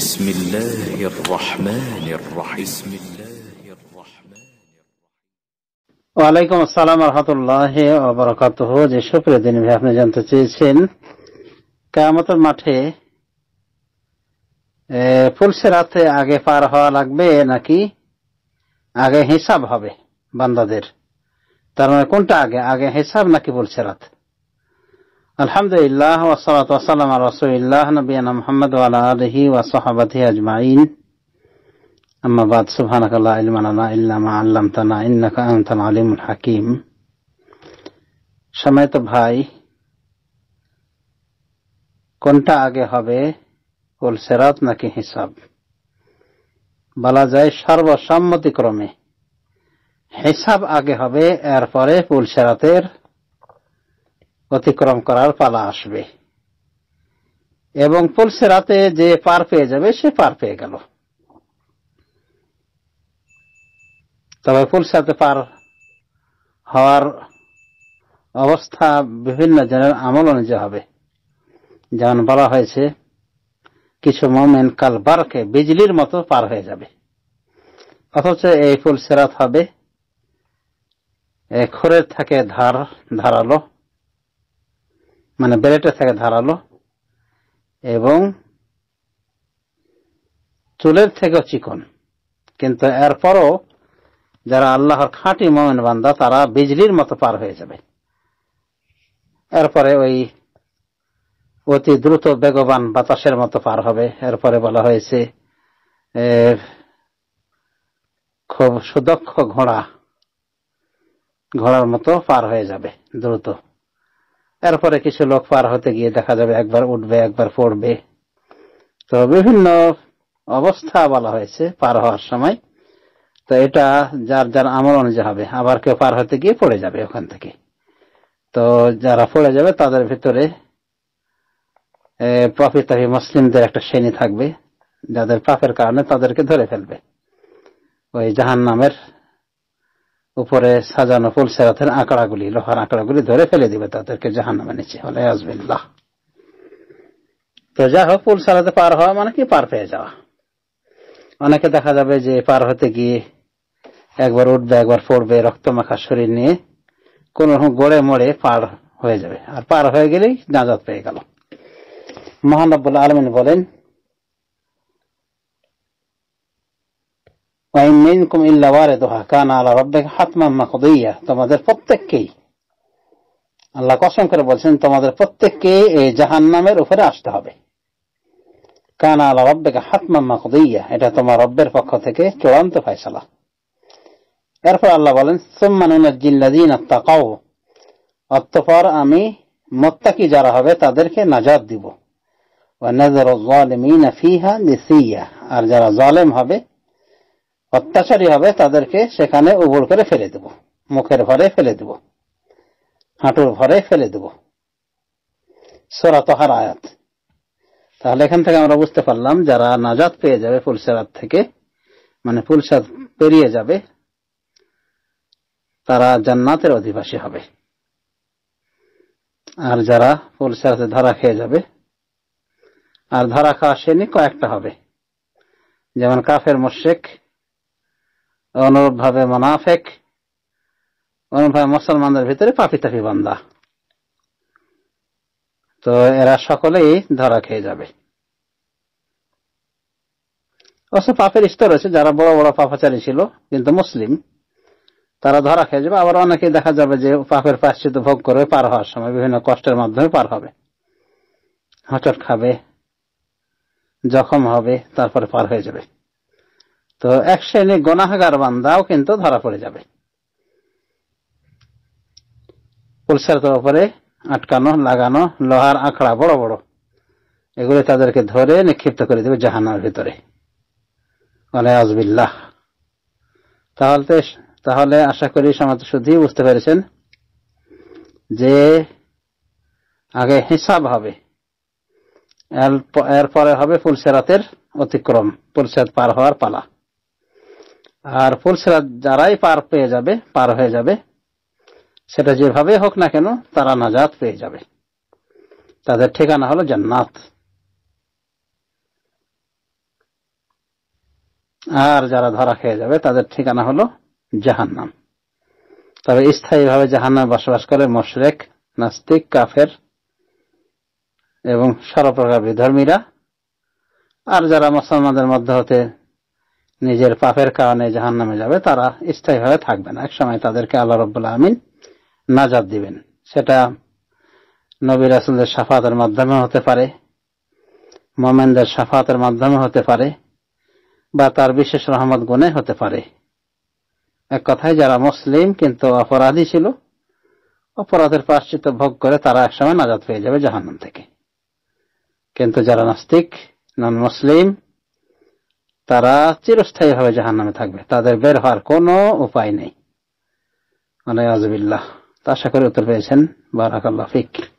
بسم الله الرحمن الرحيم بسم الله الرحمن যে সুপ্রিয় দিন ভাই আপনি জানতে চেয়েছেন কেয়ামতের মাঠে পুলসে রাতে আগে পার হওয়া লাগবে নাকি আগে হিসাব হবে বান্দাদের তার মানে কোনটা আগে আগে হিসাব নাকি পুলসে রাতে الحمد لله والصلاة والسلام على رسول الله نبينا محمد وعلى آله وصحبه أجمعين أما بعد سبحانك الله علم لنا إلا ما علمتنا إنك أنت العليم الحكيم بهاي সময়ত ভাই কোনটা سرات نكي حساب بلا নাকি হিসাব বলা যায় حساب হিসাব আগে হবে এরপরে পুলসেরাতের অতিক্রম করার পালা আসবে এবং পুলসে রাতে যে পার পেয়ে যাবে সে পার পেয়ে গেল তবে রাতে পার হওয়ার অবস্থা বিভিন্ন জনের আমল অনুযায়ী হবে যেমন বলা হয়েছে কিছু মোমেন বারকে বিজলির মতো পার হয়ে যাবে অথচ এই ফুল সেরাত হবে খোরের থাকে ধার ধারালো মানে বেলেটের থেকে ধারালো এবং চুলের থেকেও চিকন কিন্তু এরপরও যারা আল্লাহর খাঁটি মমেন বান্দা তারা বিজলির মতো পার হয়ে যাবে এরপরে ওই অতি দ্রুত বেগবান বাতাসের মতো পার হবে এরপরে বলা হয়েছে খুব সুদক্ষ ঘোড়া ঘোড়ার মতো পার হয়ে যাবে দ্রুত এরপরে কিছু লোক পার হতে গিয়ে দেখা যাবে একবার উঠবে একবার পড়বে তো বিভিন্ন অবস্থা বলা হয়েছে পার হওয়ার সময় তো এটা যার যার আমল অনুযায়ী হবে আবার কেউ পার হতে গিয়ে পড়ে যাবে ওখান থেকে তো যারা পড়ে যাবে তাদের ভিতরে প্রফিত মুসলিমদের একটা শ্রেণী থাকবে যাদের পাপের কারণে তাদেরকে ধরে ফেলবে ওই জাহান নামের উপরে সাজানো ফুল সেরাতের আঁকড়াগুলি লোহার আঁকড়াগুলি ধরে ফেলে দিবে তাদেরকে জাহান নামে নিচে হলে আজবিল্লাহ তো যা হোক ফুল সারাতে পার হওয়া মানে কি পার পেয়ে যাওয়া অনেকে দেখা যাবে যে পার হতে গিয়ে একবার উঠবে একবার পড়বে রক্ত মাখা শরীর নিয়ে কোন রকম গড়ে মড়ে পার হয়ে যাবে আর পার হয়ে গেলেই নাজাত পেয়ে গেল মহানব্বুল আলমিন বলেন وإن منكم إلا واردها كان على ربك حتما مقضية تمدر فتك كي الله قسم كره بلسن تمدر فتك كي اي جهنم رفر اشتهابي كان على ربك حتما مقضية إذا تم ربر فقطك چوان تفايسلا ارفع الله بلن ثم ننجي الذين اتقوا اتفار امي متكي جارها بيتا درك نجات ديبو ونذر الظالمين فيها نسية ارجر الظالم هبه অত্যাচারী হবে তাদেরকে সেখানে উবর করে ফেলে দেব মুখের ভরে ফেলে দেব হাঁটুর ভরে ফেলে দেব সোরা আয়াত তাহলে এখান থেকে আমরা বুঝতে পারলাম যারা নাজাদ পেয়ে যাবে ফুলসেরাত থেকে মানে ফুলসাদ পেরিয়ে যাবে তারা জান্নাতের অধিবাসী হবে আর যারা ফুলসারাতে ধারা খেয়ে যাবে আর ধারা খাওয়া সেনি কয়েকটা হবে যেমন কাফের মোশেখ অনুরূপভাবে মোনাফেক অনুরূপভাবে মুসলমানদের ভিতরে পাপি তাপি বান্দা তো এরা সকলেই ধরা খেয়ে যাবে অবশ্য পাপের স্তর আছে যারা বড় বড় পাপাচারী ছিল কিন্তু মুসলিম তারা ধরা খেয়ে যাবে আবার অনেকে দেখা যাবে যে পাপের পাশ্চিত ভোগ করে পার হওয়ার সময় বিভিন্ন কষ্টের মাধ্যমে পার হবে হচট খাবে জখম হবে তারপরে পার হয়ে যাবে তো এক শ্রেণীর গনাহাগার বান্দাও কিন্তু ধরা পড়ে যাবে পরিষ্কার তরফে আটকানো লাগানো লোহার আখড়া বড় বড় এগুলো তাদেরকে ধরে নিক্ষিপ্ত করে দেবে জাহানার ভিতরে আজবিল্লাহ তাহলে তাহলে আশা করি সমাজ শুধু বুঝতে পেরেছেন যে আগে হিসাব হবে এরপরে হবে ফুলসেরাতের অতিক্রম ফুলসেরাত পার হওয়ার পালা আর ফুল সেরাত যারাই পার পেয়ে যাবে পার হয়ে যাবে সেটা যেভাবে হোক না কেন তারা নাজাত পেয়ে যাবে তাদের ঠিকানা হলো জান্নাত আর যারা ধরা খেয়ে যাবে তাদের ঠিকানা হলো জাহান্নাম তবে স্থায়ীভাবে জাহান্নাম বসবাস করে মশরেক নাস্তিক কাফের এবং সর্বপ্রকার বিধর্মীরা আর যারা মুসলমানদের মধ্য হতে নিজের পাপের কারণে জাহান নামে যাবে তারা স্থায়ীভাবে থাকবে না এক সময় তাদেরকে আল্লাহ রব্বুল্লাহ আমিন নাজাদ দিবেন সেটা নবী রাসুলদের সাফাতের মাধ্যমে হতে পারে মোমেনদের সাফাতের মাধ্যমে হতে পারে বা তার বিশেষ রহমত গুণে হতে পারে এক কথায় যারা মুসলিম কিন্তু অপরাধী ছিল অপরাধের পাশ্চিত ভোগ করে তারা একসময় নাজাদ পেয়ে যাবে জাহান্নাম থেকে কিন্তু যারা নাস্তিক নন মুসলিম তারা ভাবে জাহান নামে থাকবে তাদের বের হওয়ার কোনো উপায় নেই আল্লাহ আজবিল্লাহ আশা করে উত্তর পেয়েছেন বারাকাল্লাহ ফিক্র